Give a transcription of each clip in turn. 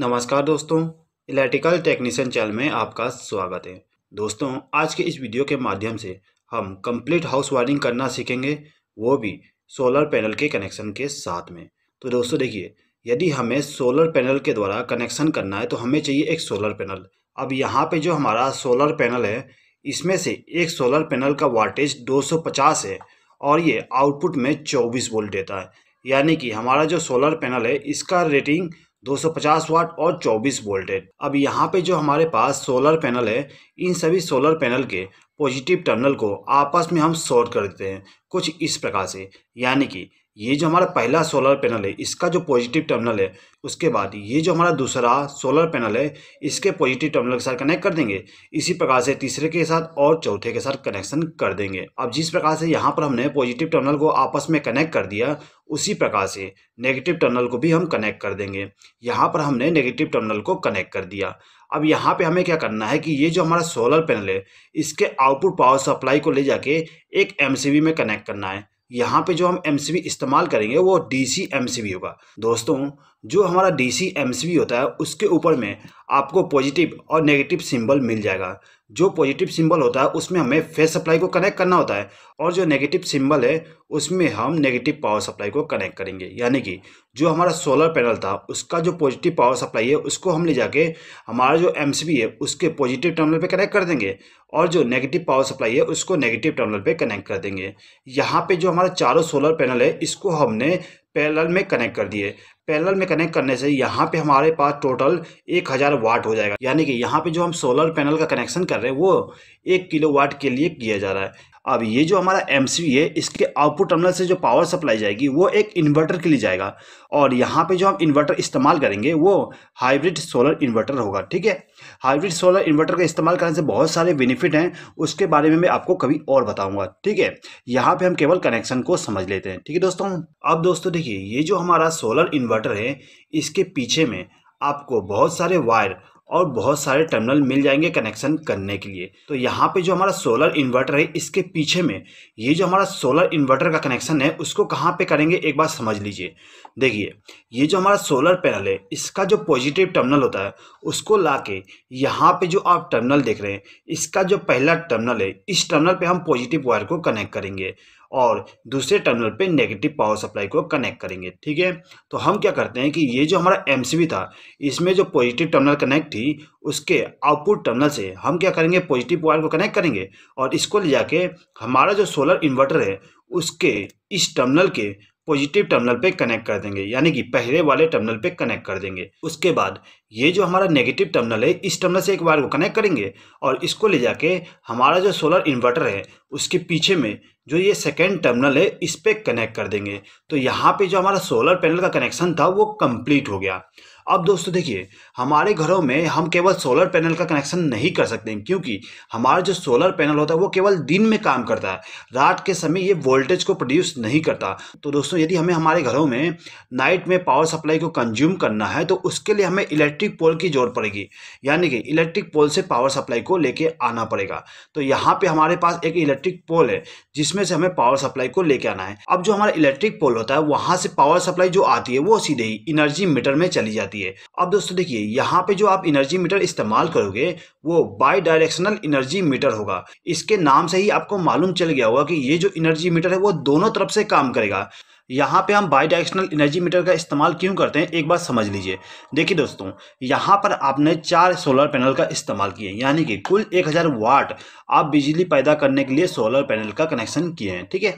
नमस्कार दोस्तों electrical technician channel में आपका स्वागत है दोस्तों आज के इस वीडियो के माध्यम से हम कंप्लीट हाउस वायरिंग करना सीखेंगे वो भी सोलर पैनल के कनेक्शन के साथ में तो दोस्तों देखिए यदि हमें सोलर पैनल के द्वारा कनेक्शन करना है तो हमें चाहिए एक सोलर पैनल अब यहाँ पर जो हमारा सोलर पैनल है इसमें से एक सोलर पैनल का वाटेज दो है और ये आउटपुट में चौबीस वोल्ट देता है यानी कि हमारा जो सोलर पैनल है इसका रेटिंग 250 वाट और 24 वोल्टेज अब यहाँ पे जो हमारे पास सोलर पैनल है इन सभी सोलर पैनल के पॉजिटिव टर्मिनल को आपस में हम शॉर्ट कर देते हैं कुछ इस प्रकार से यानी कि ये जो हमारा पहला सोलर पैनल है इसका जो पॉजिटिव टर्मिनल है उसके बाद ये जो हमारा दूसरा सोलर पैनल है इसके पॉजिटिव टर्मिनल के साथ कनेक्ट कर देंगे इसी प्रकार से तीसरे के साथ और चौथे के साथ कनेक्शन कर देंगे अब जिस प्रकार से यहाँ पर हमने पॉजिटिव टर्मिनल को आपस में कनेक्ट कर दिया उसी प्रकार से नेगेटिव टर्मिनल को भी हम कनेक्ट कर देंगे यहाँ पर हमने नेगेटिव टर्मिनल को कनेक्ट कर दिया अब यहाँ पे हमें क्या करना है कि ये जो हमारा सोलर पैनल है इसके आउटपुट पावर सप्लाई को ले जाके एक एमसीबी में कनेक्ट करना है यहाँ पे जो हम एम इस्तेमाल करेंगे वो डी सी होगा दोस्तों जो हमारा D C M C B होता है उसके ऊपर में आपको पॉजिटिव और नेगेटिव सिंबल मिल जाएगा जो पॉजिटिव सिंबल होता है उसमें हमें फेस सप्लाई को कनेक्ट करना होता है और जो नेगेटिव सिंबल है उसमें हम नेगेटिव पावर सप्लाई को कनेक्ट करेंगे यानी कि जो हमारा सोलर पैनल था उसका जो पॉजिटिव पावर सप्लाई है उसको हम ले जाके हमारा जो एम है उसके पॉजिटिव टर्मिनल पर कनेक्ट कर देंगे और जो नेगेटिव पावर सप्लाई है उसको नेगेटिव टर्मिनल पर कनेक्ट कर देंगे यहाँ पर जो हमारा चारों सोलर पैनल है इसको हमने पैरेलल में कनेक्ट कर दिए पैनल में कनेक्ट करने से यहाँ पे हमारे पास टोटल एक हज़ार वाट हो जाएगा यानी कि यहाँ पे जो हम सोलर पैनल का कनेक्शन कर रहे हैं वो एक किलो वाट के लिए किया जा रहा है अब ये जो हमारा एम है इसके आउटपुट टर्मिनल से जो पावर सप्लाई जाएगी वो एक इन्वर्टर के लिए जाएगा और यहाँ पे जो हम इन्वर्टर इस्तेमाल करेंगे वो हाइब्रिड सोलर इन्वर्टर होगा ठीक है हाइब्रिड सोलर इन्वर्टर का इस्तेमाल करने से बहुत सारे बेनिफिट हैं उसके बारे में मैं आपको कभी और बताऊँगा ठीक है यहाँ पर हम केवल कनेक्शन को समझ लेते हैं ठीक है दोस्तों अब दोस्तों देखिए ये जो हमारा सोलर इन्वर्टर है इसके पीछे में आपको बहुत सारे वायर और बहुत सारे टर्मिनल मिल जाएंगे कनेक्शन करने के लिए तो यहाँ पे जो हमारा सोलर इन्वर्टर है इसके पीछे में ये जो हमारा सोलर इन्वर्टर का कनेक्शन है उसको कहाँ पे करेंगे एक बार समझ लीजिए देखिए ये जो हमारा सोलर पैनल है इसका जो पॉजिटिव टर्मिनल होता है उसको ला के यहाँ पर जो आप टर्मिनल देख रहे हैं इसका जो पहला टर्मिनल है इस टर्मिनल पर हम पॉजिटिव वायर को कनेक्ट करेंगे और दूसरे टर्मिनल पे नेगेटिव पावर सप्लाई को कनेक्ट करेंगे ठीक है तो हम क्या करते हैं कि ये जो हमारा एम था इसमें जो पॉजिटिव टर्मिनल कनेक्ट थी उसके आउटपुट टर्मिनल से हम क्या करेंगे पॉजिटिव वायर को कनेक्ट करेंगे और इसको ले जाके हमारा जो सोलर इन्वर्टर है उसके इस टर्मिनल के पॉजिटिव टर्मिनल पे कनेक्ट कर देंगे यानी कि पहले वाले टर्मिनल पे कनेक्ट कर देंगे उसके बाद ये जो हमारा नेगेटिव टर्मिनल है इस टर्मिनल से एक वायर को कनेक्ट करेंगे और इसको ले जाके हमारा जो सोलर इन्वर्टर है उसके पीछे में जो ये सेकेंड टर्मिनल है इस पर कनेक्ट कर देंगे तो यहाँ पे जो हमारा सोलर पैनल का कनेक्शन था वो कंप्लीट हो गया अब दोस्तों देखिए हमारे घरों में हम केवल सोलर पैनल का कनेक्शन नहीं कर सकते हैं क्योंकि हमारा जो सोलर पैनल होता है वो केवल दिन में काम करता है रात के समय ये वोल्टेज को प्रोड्यूस नहीं करता तो दोस्तों यदि हमें हमारे घरों में नाइट में पावर सप्लाई को कंज्यूम करना है तो उसके लिए हमें इलेक्ट्रिक पोल की जरूरत पड़ेगी यानी कि इलेक्ट्रिक पोल से पावर सप्लाई को लेके आना पड़ेगा तो यहाँ पर हमारे पास एक इलेक्ट्रिक पोल है जिसमें से हमें पावर सप्लाई को लेके आना है अब जो हमारा इलेक्ट्रिक पोल होता है वहाँ से पावर सप्लाई जो आती है वो सीधे ही इनर्जी मीटर में चली जाती है जाती है अब दोस्तों देखिए यहाँ पे जो आप एनर्जी मीटर इस्तेमाल करोगे वो बाई डायरेक्शनल इनर्जी मीटर होगा इसके नाम से ही आपको मालूम चल गया होगा कि ये जो इनर्जी मीटर है वो दोनों तरफ से काम करेगा यहाँ पे हम बाई डायरेक्शनल इनर्जी मीटर का इस्तेमाल क्यों करते हैं एक बार समझ लीजिए देखिए दोस्तों यहाँ पर आपने चार सोलर पैनल का इस्तेमाल किए यानी कि कुल 1000 वाट आप बिजली पैदा करने के लिए सोलर पैनल का कनेक्शन किए हैं ठीक है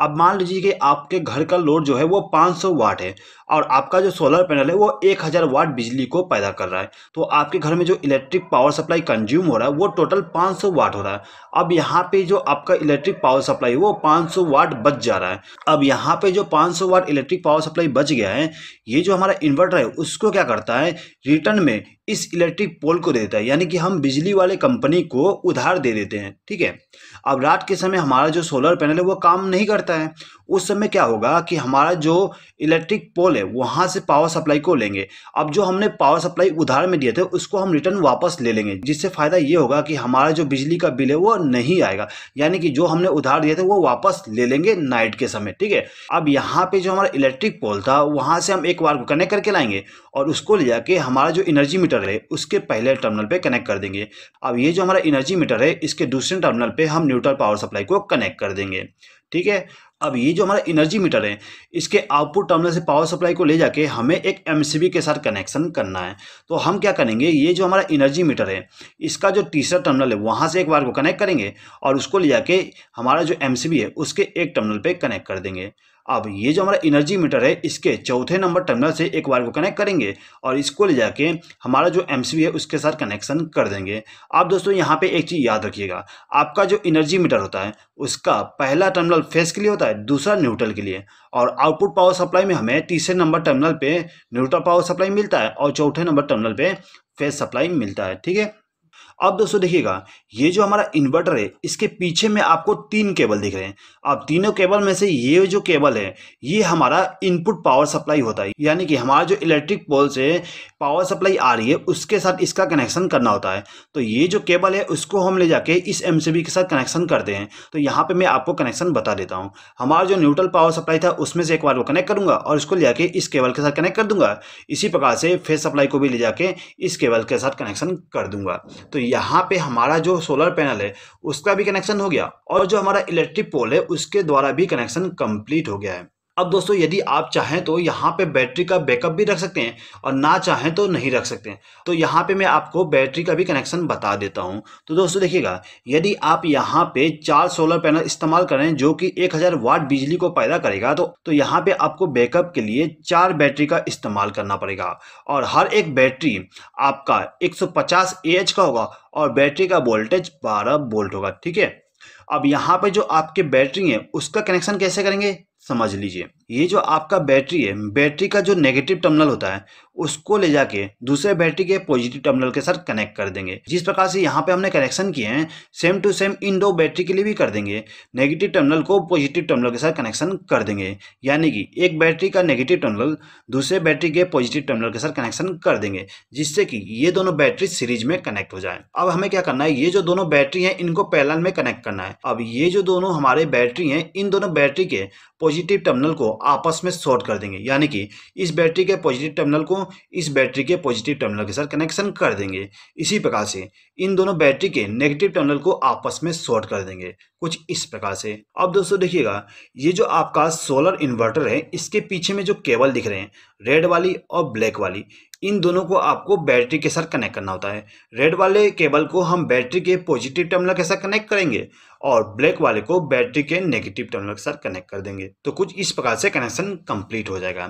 अब मान लीजिए कि आपके घर का लोड जो है वो 500 वाट है और आपका जो सोलर पैनल है वो 1000 वाट बिजली को पैदा कर रहा है तो आपके घर में जो इलेक्ट्रिक पावर सप्लाई कंज्यूम हो रहा है वो टोटल 500 वाट हो रहा है अब यहाँ पे जो आपका इलेक्ट्रिक पावर सप्लाई है वो 500 वाट बच जा रहा है अब यहाँ पे जो 500 वाट इलेक्ट्रिक पावर सप्लाई बच गया है ये जो हमारा इन्वर्टर है उसको क्या करता है रिटर्न में इस इलेक्ट्रिक पोल को देता है यानी कि हम बिजली वाले कंपनी को उधार दे देते हैं ठीक है अब रात के समय हमारा जो सोलर पैनल है वो काम नहीं नहीं करता है उस समय क्या होगा कि हमारा जो इलेक्ट्रिक पोल है वहाँ से पावर सप्लाई को लेंगे अब जो हमने पावर सप्लाई उधार में दिए थे उसको हम रिटर्न वापस ले लेंगे जिससे फ़ायदा ये होगा कि हमारा जो बिजली का बिल है वो नहीं आएगा यानी कि जो हमने उधार दिए थे वो वापस ले लेंगे नाइट के समय ठीक है अब यहाँ पर जो हमारा इलेक्ट्रिक पोल था वहाँ से हम एक बार को कनेक्ट करके लाएंगे और उसको ले जाके हमारा जो एनर्जी मीटर है उसके पहले टर्मिनल पर कनेक्ट कर देंगे अब ये जो हमारा एनर्जी मीटर है इसके दूसरे टर्मिनल पर हम न्यूट्रल पावर सप्लाई को कनेक्ट कर देंगे ठीक है अब ये जो हमारा एनर्जी मीटर है इसके आउटपुट टर्मिनल से पावर सप्लाई को ले जाके हमें एक एमसीबी के साथ कनेक्शन करना है तो हम क्या करेंगे ये जो हमारा एनर्जी मीटर है इसका जो तीसरा टर्मिनल है वहाँ से एक बार को कनेक्ट करेंगे और उसको ले जाके हमारा जो एमसीबी है उसके एक टर्मिनल पे कनेक्ट कर देंगे अब ये जो हमारा एनर्जी मीटर है इसके चौथे नंबर टर्मिनल से एक वायर को कनेक्ट करेंगे और इसको ले जाके हमारा जो एम है उसके साथ कनेक्शन कर देंगे आप दोस्तों यहाँ पे एक चीज़ याद रखिएगा आपका जो एनर्जी मीटर होता है उसका पहला टर्मिनल फेस के लिए होता है दूसरा न्यूट्रल के लिए और आउटपुट पावर सप्लाई में हमें तीसरे नंबर टर्मिनल पर न्यूट्रल पावर सप्लाई मिलता है और चौथे नंबर टर्मिनल पर फेस सप्लाई मिलता है ठीक है अब दोस्तों देखिएगा ये जो हमारा इन्वर्टर है इसके पीछे में आपको तीन केबल दिख रहे हैं अब तीनों केबल में से ये जो केबल है ये हमारा इनपुट पावर सप्लाई होता है यानी कि हमारा जो इलेक्ट्रिक पोल से पावर सप्लाई आ रही है उसके साथ इसका कनेक्शन करना होता है तो ये जो केबल है उसको हम ले जाके इस एम के साथ कनेक्शन करते हैं तो यहाँ पर मैं आपको कनेक्शन बता देता हूँ हमारा जो न्यूट्रल पावर सप्लाई था उसमें से एक बार वो कनेक्ट करूँगा और इसको ले जाके इस केबल के साथ कनेक्ट कर दूंगा इसी प्रकार से फेस सप्लाई को भी ले जाके इस केबल के साथ कनेक्शन कर दूंगा तो यहाँ पे हमारा जो सोलर पैनल है उसका भी कनेक्शन हो गया और जो हमारा इलेक्ट्रिक पोल है उसके द्वारा भी कनेक्शन कंप्लीट हो गया है अब दोस्तों यदि आप चाहें तो यहाँ पे बैटरी का बैकअप भी रख सकते हैं और ना चाहें तो नहीं रख सकते हैं तो यहाँ पे मैं आपको बैटरी का भी कनेक्शन बता देता हूँ तो दोस्तों देखिएगा यदि आप यहाँ पे चार सोलर पैनल इस्तेमाल करें जो कि एक हज़ार वाट बिजली को पैदा करेगा तो, तो यहाँ पे आपको बैकअप के लिए चार बैटरी का इस्तेमाल करना पड़ेगा और हर एक बैटरी आपका एक सौ का होगा और बैटरी का वोल्टेज बारह वोल्ट होगा ठीक है अब यहाँ पे जो आपके बैटरी है उसका कनेक्शन कैसे करेंगे समझ लीजिए ये जो आपका बैटरी है बैटरी का जो नेगेटिव टर्मिनल होता है उसको ले जाके दूसरे बैटरी के पॉजिटिव टर्मिनल के साथ कनेक्ट कर देंगे जिस प्रकार से यहाँ पे हमने कनेक्शन किए हैं सेम टू सेम इन दो बैटरी के लिए भी कर देंगे नेगेटिव टर्मिनल को पॉजिटिव टर्मिनल के साथ कनेक्शन कर देंगे यानी कि एक बैटरी का नेगेटिव टर्मिनल दूसरे बैटरी के पॉजिटिव टर्मिनल के साथ कनेक्शन कर देंगे जिससे कि ये दोनों बैटरी सीरीज में कनेक्ट हो जाए अब हमें क्या करना है ये जो दोनों बैटरी है इनको पैलन में कनेक्ट करना है अब ये जो दोनों हमारे बैटरी है इन दोनों बैटरी के पॉजिटिव टर्मिनल को आपस में शॉर्ट कर देंगे यानी कि इस बैटरी के पॉजिटिव टर्मिनल को इस बैटरी के पॉजिटिव टर्मिनल के साथ कनेक्शन कर देंगे इसी प्रकार से इन दोनों बैटरी के नेगेटिव टर्मिनल को आपस में शॉर्ट कर देंगे कुछ इस प्रकार से अब दोस्तों देखिएगा ये जो आपका सोलर इन्वर्टर है इसके पीछे में जो केबल दिख रहे हैं रेड वाली और ब्लैक वाली इन दोनों को आपको बैटरी के साथ कनेक्ट करना होता है रेड वाले केबल को हम बैटरी के पॉजिटिव टर्मिनल के साथ कनेक्ट करेंगे और ब्लैक वाले को बैटरी के नेगेटिव टर्मिनल के साथ कनेक्ट कर देंगे तो कुछ इस प्रकार से कनेक्शन कंप्लीट हो जाएगा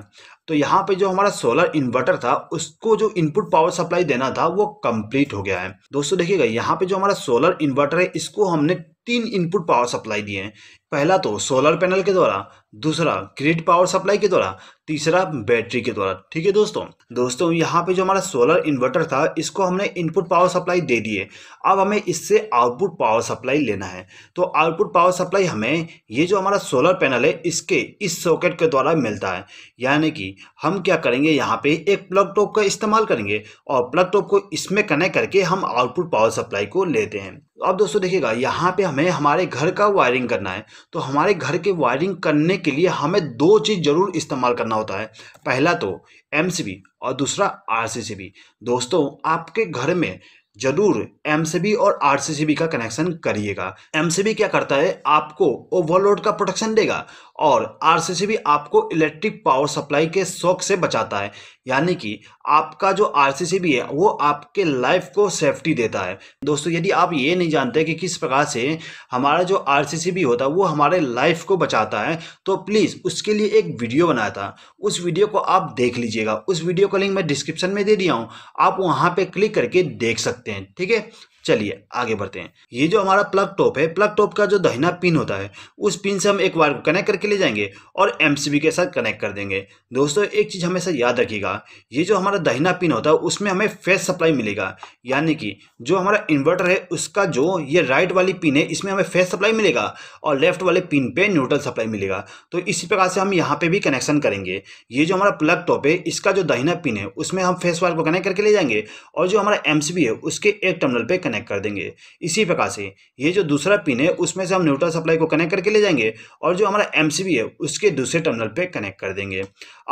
तो यहाँ पे जो हमारा सोलर इन्वर्टर था उसको जो इनपुट पावर सप्लाई देना था वो कंप्लीट हो गया है दोस्तों देखिएगा यहाँ पे जो हमारा सोलर इन्वर्टर है इसको हमने तीन इनपुट पावर सप्लाई दिए हैं पहला तो सोलर पैनल के द्वारा दूसरा ग्रिड पावर सप्लाई के द्वारा तीसरा बैटरी के द्वारा ठीक है दोस्तों दोस्तों यहाँ पे जो हमारा सोलर इन्वर्टर था इसको हमने इनपुट पावर सप्लाई दे दिए अब हमें इससे आउटपुट पावर सप्लाई लेना है तो आउटपुट पावर सप्लाई हमें ये जो हमारा सोलर पैनल है इसके इस सॉकेट के द्वारा मिलता है यानी कि हम क्या करेंगे यहाँ पे एक प्लग टॉप का इस्तेमाल करेंगे और प्लग टॉप को इसमें कनेक्ट करके हम आउटपुट पावर सप्लाई को लेते हैं अब दोस्तों देखिएगा यहाँ पे हमें हमारे घर का वायरिंग करना है तो हमारे घर के वायरिंग करने के लिए हमें दो चीज़ ज़रूर इस्तेमाल करना होता है पहला तो एम और दूसरा आर दोस्तों आपके घर में जरूर एम और आर का कनेक्शन करिएगा एम क्या करता है आपको ओवरलोड का प्रोटेक्शन देगा और आरसीसी भी आपको इलेक्ट्रिक पावर सप्लाई के शौक से बचाता है यानी कि आपका जो आरसीसीबी है वो आपके लाइफ को सेफ्टी देता है दोस्तों यदि आप ये नहीं जानते कि किस प्रकार से हमारा जो आरसीसीबी होता है वो हमारे लाइफ को बचाता है तो प्लीज़ उसके लिए एक वीडियो बनाया था उस वीडियो को आप देख लीजिएगा उस वीडियो का लिंक मैं डिस्क्रिप्शन में दे दिया हूँ आप वहाँ पर क्लिक करके देख सकते हैं ठीक है चलिए आगे बढ़ते हैं ये जो हमारा प्लग टॉप है प्लग टॉप का जो दहिना पिन होता है उस पिन से हम एक वायर को कनेक्ट करके ले जाएंगे और एम के साथ कनेक्ट कर देंगे दोस्तों एक चीज़ हमेशा याद रखिएगा ये जो हमारा दहिना पिन होता है उसमें हमें फेस सप्लाई मिलेगा यानी कि जो हमारा इन्वर्टर है उसका जो ये राइट वाली पिन है इसमें हमें फेस सप्लाई मिलेगा और लेफ्ट वाले पिन पर न्यूट्रल सप्लाई मिलेगा तो इसी प्रकार से हम यहाँ पे भी कनेक्शन करेंगे ये जो हमारा प्लग टॉप है इसका जो दहिना पिन है उसमें हम फेस वायर को कनेक्ट करके ले जाएंगे और जो हमारा एम है उसके एक टर्मिनल पर कनेक्ट कर देंगे इसी प्रकार से ये जो दूसरा पिन है उसमें से हम न्यूट्रल सप्लाई को कनेक्ट करके ले जाएंगे और जो हमारा एम है उसके दूसरे टर्मिनल पर कनेक्ट कर देंगे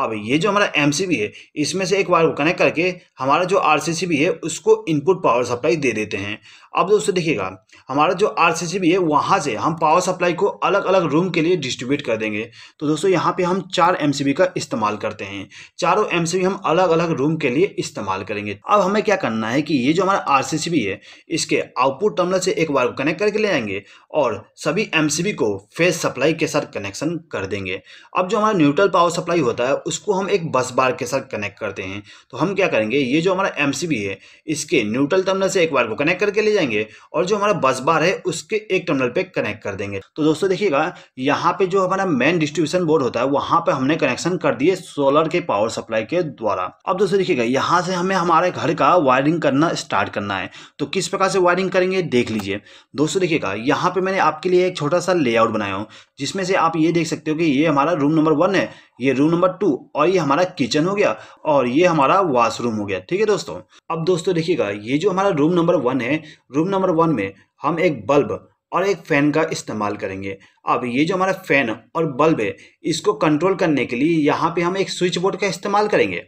अब ये जो हमारा एम है इसमें से एक वायर को कनेक्ट करके हमारा जो आर है उसको इनपुट पावर सप्लाई दे देते हैं अब दोस्तों देखिएगा हमारा जो आर भी है वहाँ से हम पावर सप्लाई को अलग अलग रूम के लिए डिस्ट्रीब्यूट कर देंगे तो दोस्तों यहाँ पे हम चार एम का इस्तेमाल करते हैं चारों एम हम अलग अलग रूम के लिए इस्तेमाल करेंगे अब हमें क्या करना है कि ये जो हमारा आर है इसके आउटपुट टर्मिनल से एक बार कनेक्ट करके ले आएंगे और सभी एम को फेस सप्लाई के साथ कनेक्शन कर देंगे अब जो हमारा न्यूट्रल पावर सप्लाई होता है उसको हम एक बस बार के साथ कनेक्ट करते हैं तो हम क्या करेंगे ये जो हमारा एम है इसके न्यूट्रल टर्मिनल से एक बार को कनेक्ट करके ले जाएंगे और जो हमारा बस बार है उसके एक टर्मिनल पे कनेक्ट कर देंगे तो दोस्तों देखिएगा यहाँ पे जो हमारा मेन डिस्ट्रीब्यूशन बोर्ड होता है वहां पे हमने कनेक्शन कर दिए सोलर के पावर सप्लाई के द्वारा अब दोस्तों देखिएगा यहाँ से हमें हमारे घर का वायरिंग करना स्टार्ट करना है तो किस प्रकार से वायरिंग करेंगे देख लीजिए दोस्तों देखिएगा यहाँ पे मैंने आपके लिए एक छोटा सा लेआउट बनाया हूँ जिसमें से आप ये देख सकते हो कि ये हमारा रूम नंबर वन है ये रूम नंबर टू और ये हमारा किचन हो गया और ये हमारा वॉशरूम हो गया ठीक है दोस्तों अब दोस्तों देखिएगा ये जो हमारा रूम नंबर वन है रूम नंबर वन में हम एक बल्ब और एक फ़ैन का इस्तेमाल करेंगे अब ये जो हमारा फ़ैन और बल्ब है इसको कंट्रोल करने के लिए यहाँ पे हम एक स्विच बोर्ड का इस्तेमाल करेंगे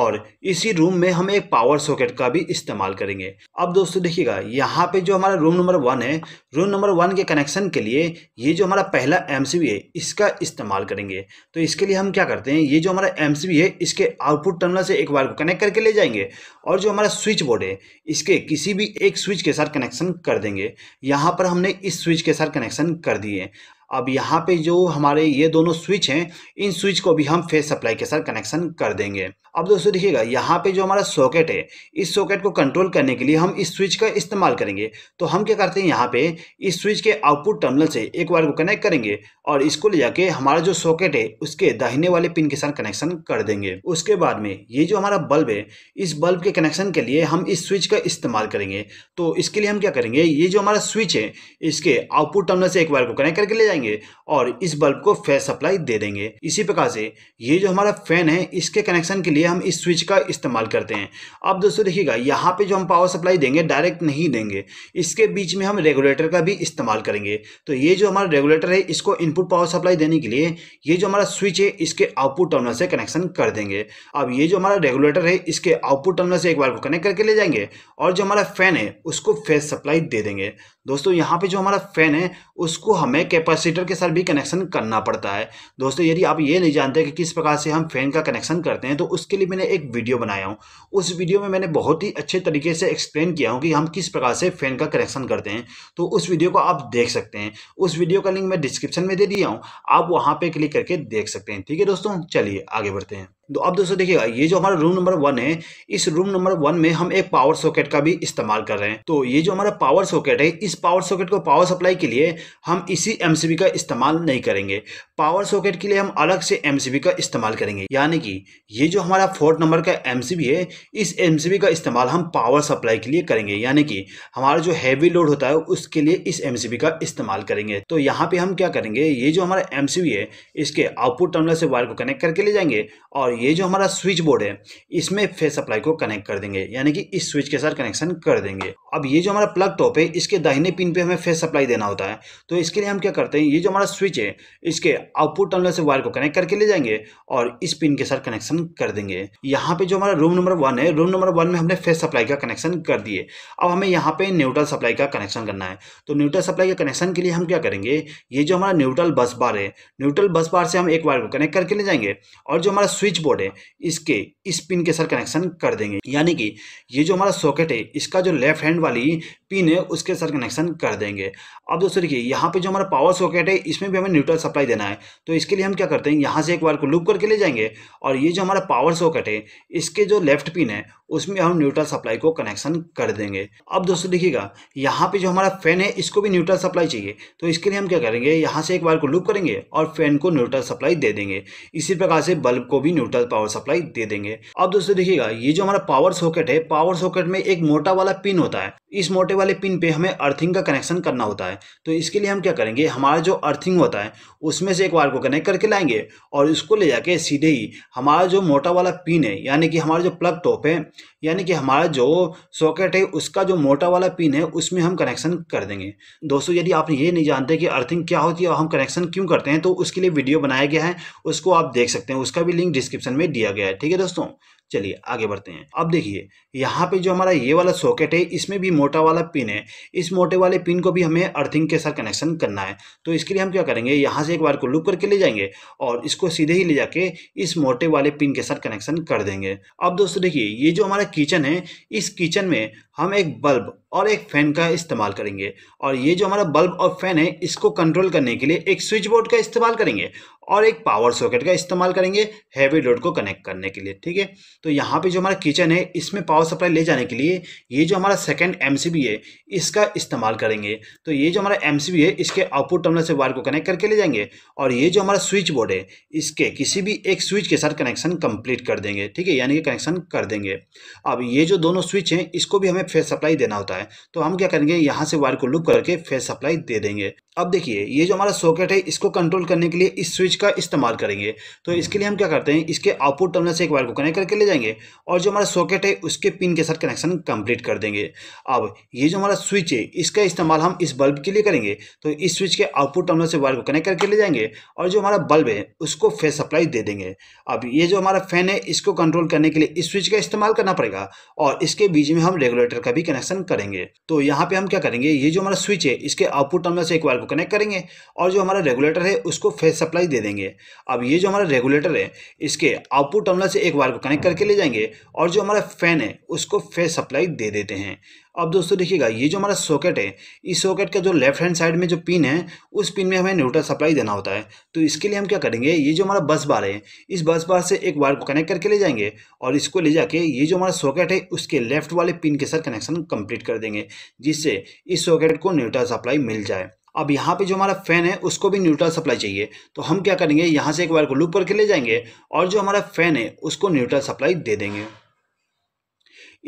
और इसी रूम में हम एक पावर सॉकेट का भी इस्तेमाल करेंगे अब दोस्तों देखिएगा यहाँ पे जो हमारा रूम नंबर वन है रूम नंबर वन के कनेक्शन के लिए ये जो हमारा पहला एम है इसका इस्तेमाल करेंगे तो इसके लिए हम क्या करते हैं ये जो हमारा एम है इसके आउटपुट टर्मिनल से एक वायर को कनेक्ट करके ले जाएंगे और जो हमारा स्विच बोर्ड है इसके किसी भी एक स्विच के साथ कनेक्शन कर देंगे यहाँ पर हमने इस स्विच के साथ कनेक्शन कर दिए अब यहाँ पे जो हमारे ये दोनों स्विच हैं इन स्विच को भी हम फेस सप्लाई के साथ कनेक्शन कर देंगे अब दोस्तों देखिएगा यहाँ पे जो हमारा सॉकेट है इस सॉकेट को कंट्रोल करने के लिए हम इस स्विच का इस्तेमाल करेंगे तो हम क्या करते हैं यहाँ पे इस स्विच के आउटपुट टर्मिनल से एक वायर को कनेक्ट करेंगे और इसको ले जाके हमारा जो सॉकेट है उसके दाहिने वाले पिन के साथ कनेक्शन कर देंगे उसके बाद में ये जो हमारा बल्ब है इस बल्ब के कनेक्शन के लिए हम इस स्विच का इस्तेमाल करेंगे तो इसके लिए हम क्या करेंगे ये जो हमारा स्विच है इसके आउटपुट टर्मिनल से एक वायर को कनेक्ट करके ले जाएंगे जाएंगे और इस बल्ब को फेयर सप्लाई दे देंगे इसी प्रकार से ये जो हमारा फैन है इसके कनेक्शन के लिए हम इस स्विच का इस्तेमाल करते हैं अब दोस्तों देखिएगा यहाँ पे जो हम पावर सप्लाई देंगे डायरेक्ट नहीं देंगे इसके बीच में हम रेगुलेटर का भी इस्तेमाल करेंगे तो ये जो हमारा रेगुलेटर है इसको इनपुट पावर सप्लाई देने के लिए ये जो हमारा स्विच है इसके आउटपुट टर्मिनल से कनेक्शन कर देंगे अब ये जो हमारा रेगुलेटर है इसके आउटपुट टर्मिनल से एक बार को कनेक्ट करके ले जाएंगे और जो हमारा फैन है उसको फेस सप्लाई दे देंगे दोस्तों यहाँ पे जो हमारा फ़ैन है उसको हमें कैपेसिटर के साथ भी कनेक्शन करना पड़ता है दोस्तों यदि आप ये नहीं जानते कि किस प्रकार से हम फ़ैन का कनेक्शन करते हैं तो उसके लिए मैंने एक वीडियो बनाया हूँ उस वीडियो में मैंने बहुत ही अच्छे तरीके से एक्सप्लेन किया हूँ कि हम किस प्रकार से फ़ैन का कनेक्शन करते हैं तो उस वीडियो को आप देख सकते हैं उस वीडियो का लिंक मैं डिस्क्रिप्शन में दे दिया हूँ आप वहाँ पर क्लिक करके देख सकते हैं ठीक है दोस्तों चलिए आगे बढ़ते हैं तो अब दोस्तों देखिएगा ये जो हमारा रूम नंबर वन है इस रूम नंबर वन में हम एक पावर सॉकेट का भी इस्तेमाल कर रहे हैं तो ये जो हमारा पावर सॉकेट है इस पावर सॉकेट को पावर सप्लाई के लिए हम इसी एमसीबी का इस्तेमाल नहीं करेंगे पावर सॉकेट के लिए हम अलग से एमसीबी का इस्तेमाल करेंगे यानी कि ये जो हमारा फोर्थ नंबर का एम है इस एम का इस्तेमाल हम पावर सप्लाई के लिए करेंगे यानी कि हमारा जो हैवी लोड होता है उसके लिए इस एम का इस्तेमाल करेंगे तो यहाँ पर हम क्या करेंगे ये जो हमारा एम है इसके आउटपुट टर्मिनल से वायर को कनेक्ट करके ले जाएंगे और ये जो हमारा स्विच बोर्ड है इसमें फेस सप्लाई को कनेक्ट कर देंगे यानी कि इस स्विच के साथ कनेक्शन कर देंगे अब ये जो हमारा प्लग टॉप है इसके दाहिने पिन पे हमें फेस सप्लाई देना होता है तो इसके लिए हम क्या करते हैं ये जो हमारा स्विच है इसके आउटपुट टर्मिनल से वायर को कनेक्ट करके ले जाएंगे और इस पिन के साथ कनेक्शन कर देंगे यहाँ पे जो हमारा रूम नंबर वन है रूम नंबर वन में हमने फेस सप्लाई का कनेक्शन कर दिए अब हमें यहाँ पे न्यूट्रल सप्लाई का कनेक्शन करना है तो न्यूट्रल सप्लाई के कनेक्शन के लिए हम क्या करेंगे ये जो हमारा न्यूट्रल बस बार है न्यूट्रल बस बार से हम एक वायर को कनेक्ट करके ले जाएंगे और जो हमारा स्विच बोर्ड है इसके इस पिन के साथ कनेक्शन कर देंगे यानी कि ये जो हमारा सॉकेट है इसका जो लेफ्ट हैंड वाली पिन है उसके साथ कनेक्शन कर देंगे अब दोस्तों देखिए यहाँ पे जो हमारा पावर सॉकेट है इसमें भी हमें न्यूट्रल सप्लाई देना है तो इसके लिए हम क्या करते हैं यहाँ से एक वायर को लूप करके ले जाएंगे और ये जो हमारा पावर सॉकेट है इसके जो लेफ्ट पिन है उसमें हम न्यूट्रल सप्लाई को कनेक्शन कर देंगे अब दोस्तों देखिएगा यहाँ पे जो हमारा फैन है इसको भी न्यूट्रल सप्लाई चाहिए तो इसके लिए हम क्या करेंगे यहाँ से एक वायर को लूप करेंगे और फैन को न्यूट्रल सप्लाई दे देंगे इसी प्रकार से बल्ब को भी न्यूट्रल पावर सप्लाई दे देंगे अब दोस्तों देखिएगा ये जो हमारा पावर सॉकेट है पावर सॉकेट में एक मोटा वाला पिन होता है इस मोटे वाले पिन पे हमें अर्थिंग का कनेक्शन करना होता है तो इसके लिए हम क्या करेंगे हमारा जो अर्थिंग होता है उसमें से एक वायर को कनेक्ट करके लाएंगे और इसको ले जाके सीधे ही हमारा जो मोटा वाला पिन है यानी कि हमारा जो प्लग टॉप है यानी कि हमारा जो सॉकेट है उसका जो मोटा वाला पिन है उसमें हम कनेक्शन कर देंगे दोस्तों यदि आप ये नहीं जानते कि अर्थिंग क्या होती है और हम कनेक्शन क्यों करते हैं तो उसके लिए वीडियो बनाया गया है उसको आप देख सकते हैं उसका भी लिंक डिस्क्रिप्शन में दिया गया है ठीक है दोस्तों चलिए आगे बढ़ते हैं अब देखिए यहाँ पे जो हमारा ये वाला सॉकेट है इसमें भी मोटा वाला पिन है इस मोटे वाले पिन को भी हमें अर्थिंग के साथ कनेक्शन करना है तो इसके लिए हम क्या करेंगे यहाँ से एक बार को लुक करके ले जाएंगे और इसको सीधे ही ले जाके इस मोटे वाले पिन के साथ कनेक्शन कर देंगे अब दोस्तों देखिए ये जो हमारा किचन है इस किचन में हम एक बल्ब और एक फ़ैन का इस्तेमाल करेंगे और ये जो हमारा बल्ब और फ़ैन है इसको कंट्रोल करने के लिए एक स्विच बोर्ड का इस्तेमाल करेंगे और एक पावर सॉकेट का इस्तेमाल करेंगे हैवी लोड को कनेक्ट करने के लिए ठीक है तो यहाँ पे जो हमारा किचन है इसमें पावर सप्लाई ले जाने के लिए ये जो हमारा सेकेंड एम है इसका इस्तेमाल करेंगे तो ये जो हमारा एम है इसके आउटपुट टर्मिनल से वायर को कनेक्ट करके ले जाएंगे और ये जो हमारा स्विच बोर्ड है इसके किसी भी एक स्विच के साथ कनेक्शन कंप्लीट कर देंगे ठीक है यानी कि कनेक्शन कर देंगे अब ये जो दोनों स्विच हैं इसको भी हमें फेस सप्लाई देना होता है तो हम क्या करेंगे यहाँ से वायर को लुक करके फेस सप्लाई दे देंगे अब देखिए ये जो हमारा सॉकेट है इसको कंट्रोल करने के लिए इस स्विच का इस्तेमाल करेंगे तो हम्म। इसके लिए हम क्या करते हैं इसके आउटपुट टर्मिनल से एक वायर को कनेक्ट करके ले जाएंगे और जो हमारा सॉकेट है उसके पिन के साथ कनेक्शन कंप्लीट कर देंगे अब ये जो हमारा स्विच है इसका इस्तेमाल हम इस बल्ब के लिए करेंगे तो इस स्विच के आउटपुट टर्मिनल से वायर को कनेक्ट करके ले जाएंगे और जो हमारा बल्ब है उसको फेस सप्लाई दे देंगे अब ये जो हमारा फैन है इसको कंट्रोल करने के लिए इस स्विच का इस्तेमाल करना पड़ेगा और इसके बीच में हम रेगुलेटर का भी कनेक्शन करेंगे तो यहाँ पर हम क्या करेंगे ये जो हमारा स्विच है इसके आउटपुट टर्मिनल से एक वायर को कनेक्ट करेंगे और जो हमारा रेगुलेटर है उसको फेस सप्लाई दे देंगे अब ये जो हमारा रेगुलेटर है इसके आउटपुट टर्मिनल से एक वायर को कनेक्ट करके ले जाएंगे और जो हमारा फैन है उसको फेस सप्लाई दे देते हैं अब दोस्तों देखिएगा ये जो हमारा सॉकेट है इस सॉकेट का जो लेफ्ट हैंड साइड में जो पिन है उस पिन में हमें न्यूट्रल सप्लाई देना होता है तो इसके लिए हम क्या करेंगे ये जो हमारा बस बार है इस बस बार से एक वायर को कनेक्ट करके ले जाएंगे और इसको ले जाके ये जो हमारा सॉकेट है उसके लेफ्ट वाले पिन के साथ कनेक्शन कंप्लीट कर देंगे जिससे इस सॉकेट को न्यूट्रल सप्लाई मिल जाए अब यहाँ पे जो हमारा फैन है उसको भी न्यूट्रल सप्लाई चाहिए तो हम क्या करेंगे यहाँ से एक वायर को लूप करके ले जाएंगे और जो हमारा फैन है उसको न्यूट्रल सप्लाई दे देंगे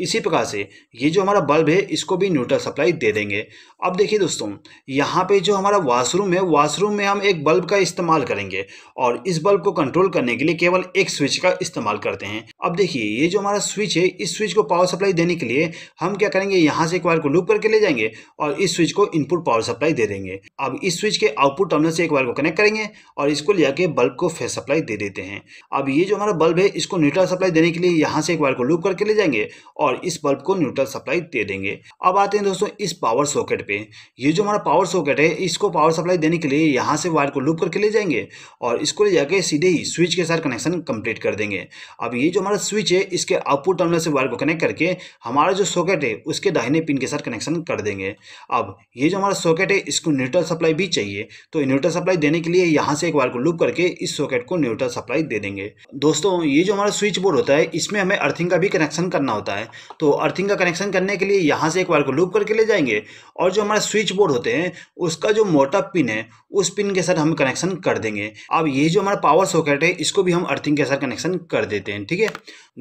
इसी प्रकार से ये जो हमारा बल्ब है इसको भी न्यूट्रल सप्लाई दे देंगे अब देखिए दोस्तों यहाँ पे जो हमारा वाशरूम है वाशरूम में हम एक बल्ब का इस्तेमाल करेंगे और इस बल्ब को कंट्रोल करने के लिए केवल एक स्विच का इस्तेमाल करते हैं अब देखिए ये जो हमारा स्विच है इस स्विच को पावर सप्लाई देने के लिए हम क्या करेंगे यहाँ से एक वायर को लूप करके ले जाएंगे और इस स्विच को इनपुट पावर सप्लाई दे देंगे अब इस स्विच के आउटपुट टर्मिनल से एक वायर को कनेक्ट करेंगे और इसको ले जाके बल्ब को फेस सप्लाई दे देते हैं अब ये जो हमारा बल्ब है इसको न्यूट्रल सप्लाई देने के लिए यहाँ से एक वायर को लूप करके ले जाएंगे और और इस बल्ब को न्यूट्रल सप्लाई दे देंगे अब आते हैं दोस्तों इस पावर सॉकेट पे ये जो हमारा पावर सॉकेट है इसको पावर सप्लाई देने के लिए यहाँ से वायर को लूप करके ले जाएंगे और इसको ले जाके सीधे ही स्विच के साथ कनेक्शन कंप्लीट कर देंगे अब ये जो हमारा स्विच है इसके आउटपुट टर्मिनल से वायर को कनेक्ट करके हमारा जो सॉकेट है उसके दाहिने पिन के साथ कनेक्शन कर देंगे अब ये जो हमारा सॉकेट है इसको न्यूट्रल सप्लाई भी चाहिए तो न्यूट्रल सप्लाई देने के लिए यहाँ से एक वायर को लूप करके इस सॉकेट को न्यूट्रल सप्लाई दे देंगे दोस्तों ये जो हमारा स्विच बोर्ड होता है इसमें हमें अर्थिंग का भी कनेक्शन करना होता है है तो अर्थिंग का कनेक्शन करने के लिए यहाँ से एक वायर को लूप करके ले जाएंगे और जो हमारे स्विच बोर्ड होते हैं उसका जो मोटा पिन है उस पिन के साथ हम कनेक्शन कर देंगे अब ये जो हमारा पावर सॉकेट है इसको भी हम अर्थिंग के साथ कनेक्शन कर देते हैं ठीक है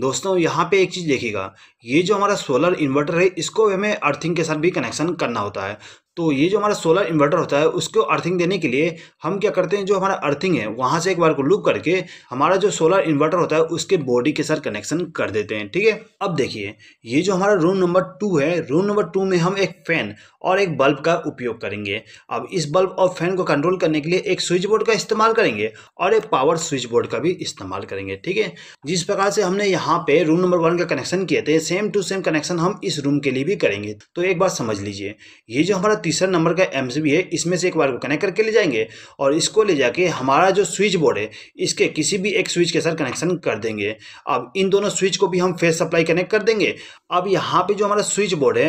दोस्तों यहाँ पे एक चीज़ देखिएगा ये जो हमारा सोलर इन्वर्टर है इसको हमें अर्थिंग के साथ भी कनेक्शन करना होता है तो ये जो हमारा सोलर इन्वर्टर होता है उसको अर्थिंग देने के लिए हम क्या करते हैं जो हमारा अर्थिंग है वहाँ से एक बार को लूप करके हमारा जो सोलर इन्वर्टर होता है उसके बॉडी के साथ कनेक्शन कर देते हैं ठीक है अब देखिए ये जो हमारा रूम नंबर टू है रूम नंबर टू में हम एक फ़ैन और एक बल्ब का उपयोग करेंगे अब इस बल्ब और फैन को कंट्रोल करने के लिए एक स्विच बोर्ड का इस्तेमाल करेंगे और एक पावर स्विच बोर्ड का भी इस्तेमाल करेंगे ठीक है जिस प्रकार से हमने यहाँ पे रूम नंबर वन का कनेक्शन किए थे सेम टू सेम कनेक्शन हम इस रूम के लिए भी करेंगे तो एक बात समझ लीजिए ये जो हमारा तीसरा नंबर का एम है इसमें से एक वायर को कनेक्ट करके ले जाएंगे और इसको ले जाके हमारा जो स्विच बोर्ड है इसके किसी भी एक स्विच के साथ कनेक्शन कर देंगे अब इन दोनों स्विच को भी हम फेस सप्लाई कनेक्ट कर देंगे अब यहाँ पे जो हमारा स्विच बोर्ड है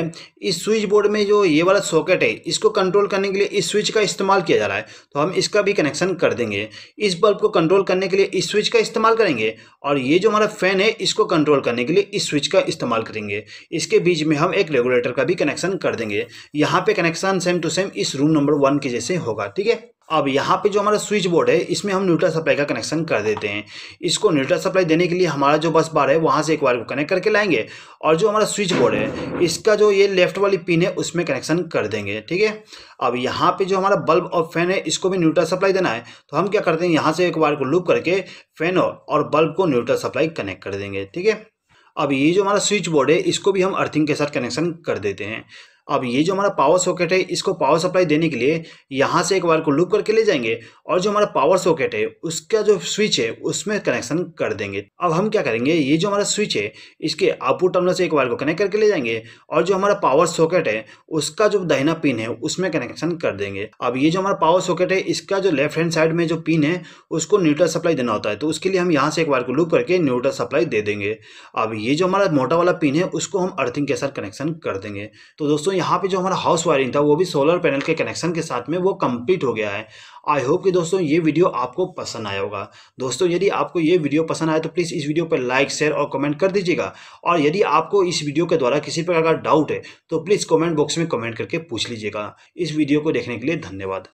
इस स्विच बोर्ड में जो ये वाला सॉकेट है इसको कंट्रोल करने के लिए इस स्विच का इस्तेमाल किया जा रहा है तो हम इसका भी कनेक्शन कर देंगे इस बल्ब को कंट्रोल करने के लिए इस स्विच का इस्तेमाल करेंगे और ये जो हमारा फैन है इसको कंट्रोल करने के लिए इस स्विच का इस्तेमाल करेंगे इसके बीच में हम एक रेगुलेटर का भी कनेक्शन कर देंगे यहाँ पे connection connection same to same इस रूम नंबर वन के जैसे होगा ठीक है अब यहाँ पे जो हमारा स्विच बोर्ड है इसमें हम न्यूट्रल सप्लाई का कनेक्शन कर देते हैं इसको न्यूट्रल सप्लाई देने के लिए हमारा जो बस बार है वहाँ से एक वायर को कनेक्ट करके लाएंगे और जो हमारा स्विच बोर्ड है इसका जो ये लेफ्ट वाली पिन है उसमें कनेक्शन कर देंगे ठीक है अब यहाँ पे जो हमारा बल्ब और फैन है इसको भी न्यूट्रल सप्लाई देना है तो हम क्या करते हैं यहाँ से एक वायर को लूप करके फैन और बल्ब को न्यूट्रल सप्लाई कनेक्ट कर देंगे ठीक है अब ये जो हमारा स्विच बोर्ड है इसको भी हम अर्थिंग के साथ कनेक्शन कर देते हैं अब ये जो हमारा पावर सॉकेट है इसको पावर सप्लाई देने के लिए यहाँ से एक वायर को लूप करके ले जाएंगे और जो हमारा पावर सॉकेट है उसका जो स्विच है उसमें कनेक्शन कर देंगे अब हम क्या करेंगे ये जो हमारा स्विच है इसके आउटपुट टर्मिनल से एक वायर को कनेक्ट करके ले जाएंगे और जो हमारा पावर सॉकेट है उसका जो दहिना पिन है उसमें कनेक्शन कर देंगे अब ये जो हमारा पावर सॉकेट है इसका जो लेफ्ट हैंड साइड में जो पिन है उसको न्यूट्रल सप्लाई देना होता है तो उसके लिए हम यहाँ से एक वायर को लूप करके न्यूट्रल सप्लाई दे देंगे अब ये जो हमारा मोटा वाला पिन है उसको हम अर्थिंग के साथ कनेक्शन कर देंगे तो दोस्तों यहाँ पे जो हमारा हाउस वायरिंग था वो भी सोलर पैनल के कनेक्शन के साथ में वो कंप्लीट हो गया है आई होप कि दोस्तों ये वीडियो आपको पसंद आया होगा दोस्तों यदि आपको ये वीडियो पसंद आया तो प्लीज़ इस वीडियो पर लाइक शेयर और कमेंट कर दीजिएगा और यदि आपको इस वीडियो के द्वारा किसी प्रकार का डाउट है तो प्लीज़ कॉमेंट बॉक्स में कमेंट करके पूछ लीजिएगा इस वीडियो को देखने के लिए धन्यवाद